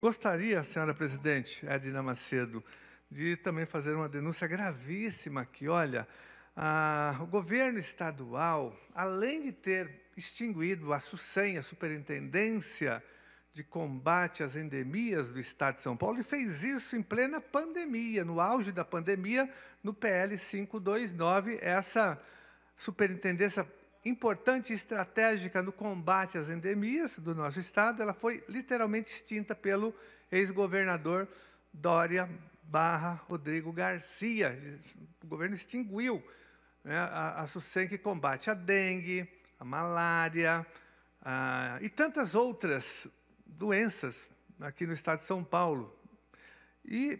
Gostaria, senhora presidente Edna Macedo, de também fazer uma denúncia gravíssima aqui. Olha, a, o governo estadual, além de ter extinguido a SUSEM, a Superintendência de Combate às Endemias do Estado de São Paulo, e fez isso em plena pandemia, no auge da pandemia, no PL 529, essa superintendência importante e estratégica no combate às endemias do nosso estado, ela foi literalmente extinta pelo ex-governador Dória barra Rodrigo Garcia. O governo extinguiu né, a, a SUSEM que combate a dengue, a malária a, e tantas outras doenças aqui no estado de São Paulo. E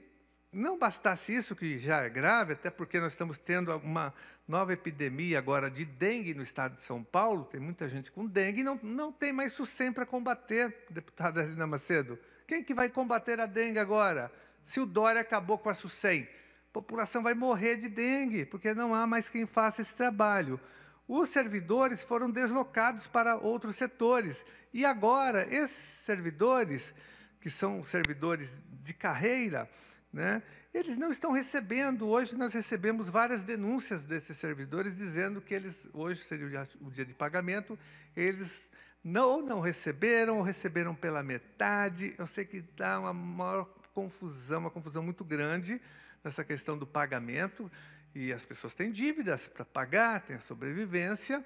não bastasse isso, que já é grave, até porque nós estamos tendo uma nova epidemia agora de dengue no estado de São Paulo, tem muita gente com dengue, não, não tem mais SUSEM para combater, deputada Zina Macedo. Quem que vai combater a dengue agora? Se o Dória acabou com a SUSEM, a população vai morrer de dengue, porque não há mais quem faça esse trabalho. Os servidores foram deslocados para outros setores. E agora, esses servidores, que são servidores de carreira, né? Eles não estão recebendo. Hoje nós recebemos várias denúncias desses servidores dizendo que eles hoje seria o dia de pagamento, eles não ou não receberam ou receberam pela metade. Eu sei que dá uma maior confusão, uma confusão muito grande nessa questão do pagamento e as pessoas têm dívidas para pagar, têm a sobrevivência.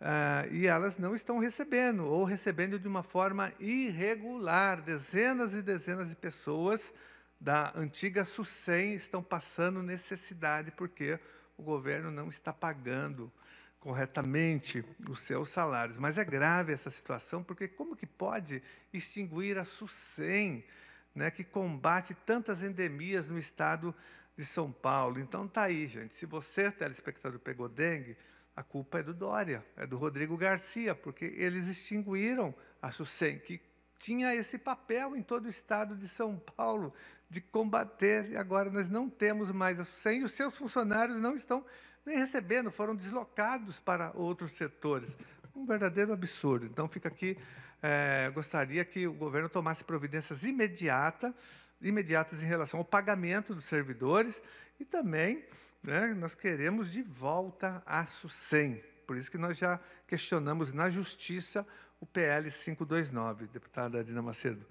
Uh, e elas não estão recebendo, ou recebendo de uma forma irregular. Dezenas e dezenas de pessoas da antiga SUSEM estão passando necessidade, porque o governo não está pagando corretamente os seus salários. Mas é grave essa situação, porque como que pode extinguir a SUSEM, né, que combate tantas endemias no estado de São Paulo? Então tá aí, gente. Se você, telespectador, pegou dengue, a culpa é do Dória, é do Rodrigo Garcia, porque eles extinguiram a SUSEM, que tinha esse papel em todo o estado de São Paulo de combater, e agora nós não temos mais a SUSEM, e os seus funcionários não estão nem recebendo, foram deslocados para outros setores. Um verdadeiro absurdo. Então, fica aqui, é, gostaria que o governo tomasse providências imediata, imediatas em relação ao pagamento dos servidores e também né, nós queremos de volta a SUSEM. Por isso que nós já questionamos na Justiça o PL 529, deputada Dina Macedo.